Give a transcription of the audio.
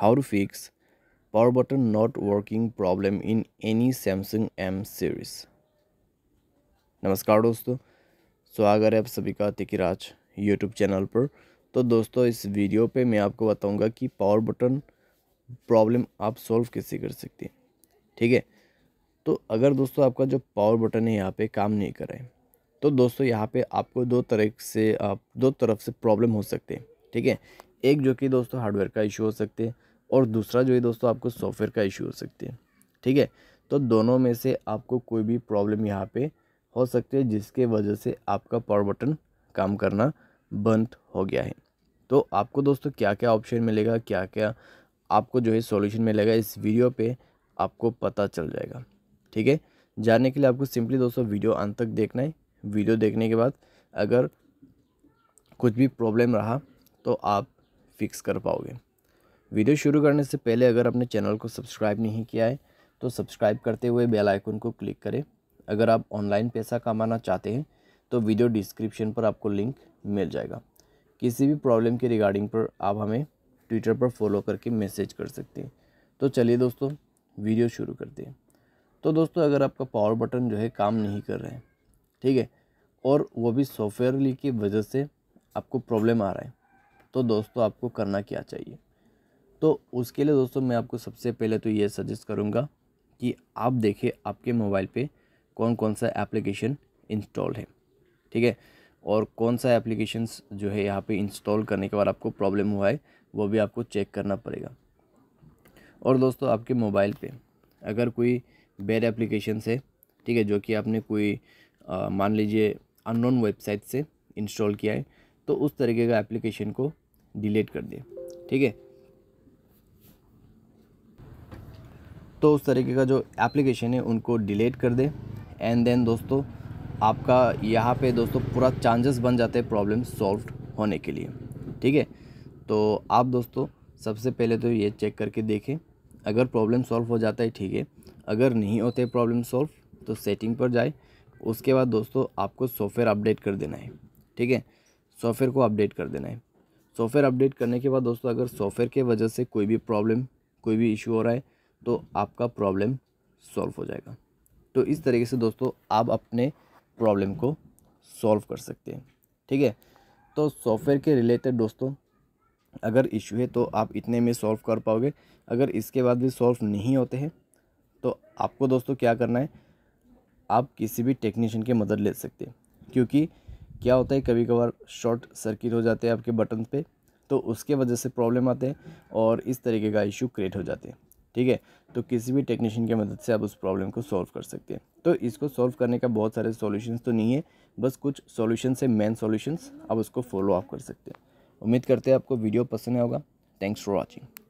how to fix power button not working problem in any Samsung M series नमस्कार दोस्तों स्वागत है आप सभी का तिकिराज यूट्यूब चैनल पर तो दोस्तों इस वीडियो पे मैं आपको बताऊंगा कि पावर बटन प्रॉब्लम आप सॉल्व कैसे कर सकते हैं ठीक है तो अगर दोस्तों आपका जो पावर बटन है यहाँ पे काम नहीं कर रहा है तो दोस्तों यहाँ पे आपको दो तरह से आप दो तरफ से प्रॉब्लम हो सकते हैं ठीक है एक जो कि दोस्तों हार्डवेयर का इशू हो सकते हैं और दूसरा जो है दोस्तों आपको सॉफ्टवेयर का इशू हो सकते हैं ठीक है तो दोनों में से आपको कोई भी प्रॉब्लम यहाँ पे हो सकती है जिसके वजह से आपका पावर बटन काम करना बंद हो गया है तो आपको दोस्तों क्या क्या ऑप्शन मिलेगा क्या क्या आपको जो है सॉल्यूशन मिलेगा इस वीडियो पे आपको पता चल जाएगा ठीक है जानने के लिए आपको सिंपली दोस्तों वीडियो अंत तक देखना है वीडियो देखने के बाद अगर कुछ भी प्रॉब्लम रहा तो आप फिक्स कर पाओगे वीडियो शुरू करने से पहले अगर आपने चैनल को सब्सक्राइब नहीं किया है तो सब्सक्राइब करते हुए बेल आइकन को क्लिक करें अगर आप ऑनलाइन पैसा कमाना चाहते हैं तो वीडियो डिस्क्रिप्शन पर आपको लिंक मिल जाएगा किसी भी प्रॉब्लम के रिगार्डिंग पर आप हमें ट्विटर पर फॉलो करके मैसेज कर सकते हैं तो चलिए दोस्तों वीडियो शुरू करते हैं तो दोस्तों अगर आपका पावर बटन जो है काम नहीं कर रहा है ठीक है और वो भी सॉफ्टवेयर की वजह से आपको प्रॉब्लम आ रहा है तो दोस्तों आपको करना क्या चाहिए तो उसके लिए दोस्तों मैं आपको सबसे पहले तो ये सजेस्ट करूँगा कि आप देखें आपके मोबाइल पे कौन कौन सा एप्लीकेशन इंस्टॉल है ठीक है और कौन सा एप्लीकेशंस जो है यहाँ पे इंस्टॉल करने के बाद आपको प्रॉब्लम हुआ है वो भी आपको चेक करना पड़ेगा और दोस्तों आपके मोबाइल पे अगर कोई बेड एप्लीकेशन है ठीक है जो कि आपने कोई आ, मान लीजिए अननोन वेबसाइट से इंस्टॉल किया है तो उस तरीके का एप्लीकेशन को डिलीट कर दे ठीक है तो उस तरीके का जो एप्लीकेशन है उनको डिलीट कर दे एंड देन दोस्तों आपका यहाँ पे दोस्तों पूरा चांसेस बन जाते हैं प्रॉब्लम सॉल्व होने के लिए ठीक है तो आप दोस्तों सबसे पहले तो ये चेक करके देखें अगर प्रॉब्लम सॉल्व हो जाता है ठीक है अगर नहीं होते प्रॉब्लम सॉल्व तो सेटिंग पर जाए उसके बाद दोस्तों आपको सॉफ्टवेयर अपडेट कर देना है ठीक है सॉफ्टवेयर को अपडेट कर देना है सॉफ्टवेयर अपडेट करने के बाद दोस्तों अगर सॉफ्टवेयर के वजह से कोई भी प्रॉब्लम कोई भी इशू हो रहा है तो आपका प्रॉब्लम सॉल्व हो जाएगा तो इस तरीके से दोस्तों आप अपने प्रॉब्लम को सॉल्व कर सकते हैं ठीक है तो सॉफ्टवेयर के रिलेटेड दोस्तों अगर इशू है तो आप इतने में सॉल्व कर पाओगे अगर इसके बाद भी सॉल्व नहीं होते हैं तो आपको दोस्तों क्या करना है आप किसी भी टेक्नीशियन की मदद ले सकते हैं क्योंकि क्या होता है कभी कभार शॉर्ट सर्किट हो जाते हैं आपके बटन पे तो उसके वजह से प्रॉब्लम आते हैं और इस तरीके का इशू क्रिएट हो जाते हैं ठीक है तो किसी भी टेक्नीशियन की मदद से आप उस प्रॉब्लम को सॉल्व कर सकते हैं तो इसको सॉल्व करने का बहुत सारे सॉल्यूशंस तो नहीं है बस कुछ सॉल्यूशंस है मेन सॉल्यूशंस आप उसको फॉलो अप कर सकते हैं उम्मीद करते हैं आपको वीडियो पसंद आएगा थैंक्स फॉर वॉचिंग